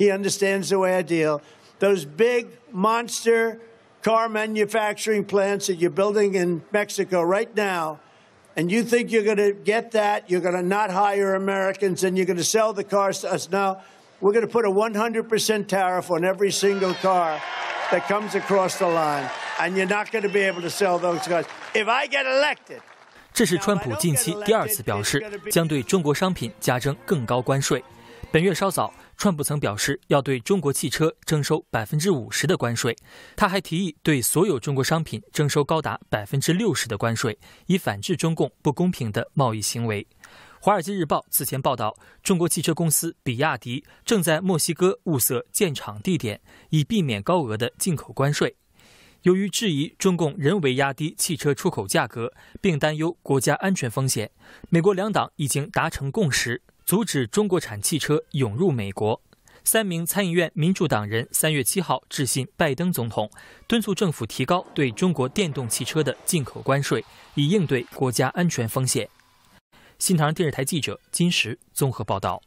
He understands the way I deal. Those big monster car manufacturing plants that you're building in Mexico right now, and you think you're going to get that, you're going to not hire Americans, and you're going to sell the cars to us now. We're going to put a 100% tariff on every single car that comes across the line, and you're not going to be able to sell those cars. If I get elected, 这是川普近期第二次表示，将对中国商品加征更高关税。本月稍早，川普曾表示要对中国汽车征收百分之五十的关税，他还提议对所有中国商品征收高达百分之六十的关税，以反制中共不公平的贸易行为。《华尔街日报》此前报道，中国汽车公司比亚迪正在墨西哥物色建厂地点，以避免高额的进口关税。由于质疑中共人为压低汽车出口价格，并担忧国家安全风险，美国两党已经达成共识，阻止中国产汽车涌入美国。三名参议院民主党人三月七号致信拜登总统，敦促政府提高对中国电动汽车的进口关税，以应对国家安全风险。新唐电视台记者金石综合报道。